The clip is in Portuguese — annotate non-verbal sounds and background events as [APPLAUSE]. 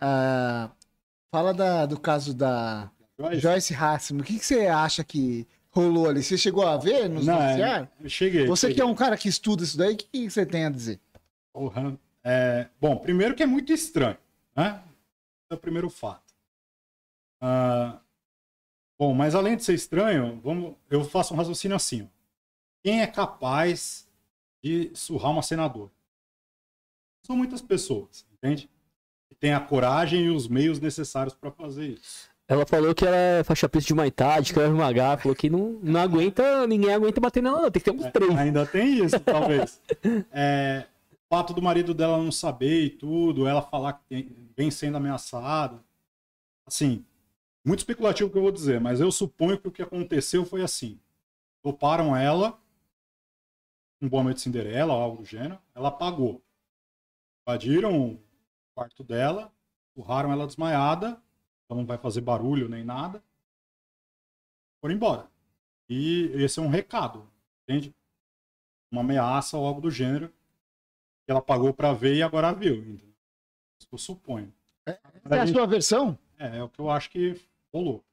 Uh, fala da, do caso da Joyce, Joyce O que, que, você acha que rolou ali? Você chegou a ver nos Não, é, noticiários? Eu cheguei. Você cheguei. que é um cara que estuda isso daí, o que, que, você tem a dizer? É, bom, primeiro que é muito estranho, né? É o primeiro fato. Uh, bom, mas além de ser estranho, vamos, eu faço um raciocínio assim. Ó. Quem é capaz de surrar uma senadora? São muitas pessoas, entende? que tem a coragem e os meios necessários para fazer isso. Ela falou que ela é faixa preta de Maitá, de Krav Maga, falou que não, não aguenta, ninguém aguenta bater nela não, tem que ter uns é, três. É, ainda tem isso, [LAUGHS] talvez. é, o fato do marido dela não saber e tudo, ela falar que tem, vem sendo ameaçada. Assim, muito especulativo o que eu vou dizer, mas eu suponho que o que aconteceu foi assim. Toparam ela, um bom de Cinderela, ou algo do gênero, ela pagou. Invadiram quarto dela, empurraram ela desmaiada, então não vai fazer barulho nem nada. Foram embora. E esse é um recado, entende? Uma ameaça ou algo do gênero que ela pagou para ver e agora viu. Entendeu? eu suponho. É, é a gente... sua versão? É, é o que eu acho que rolou.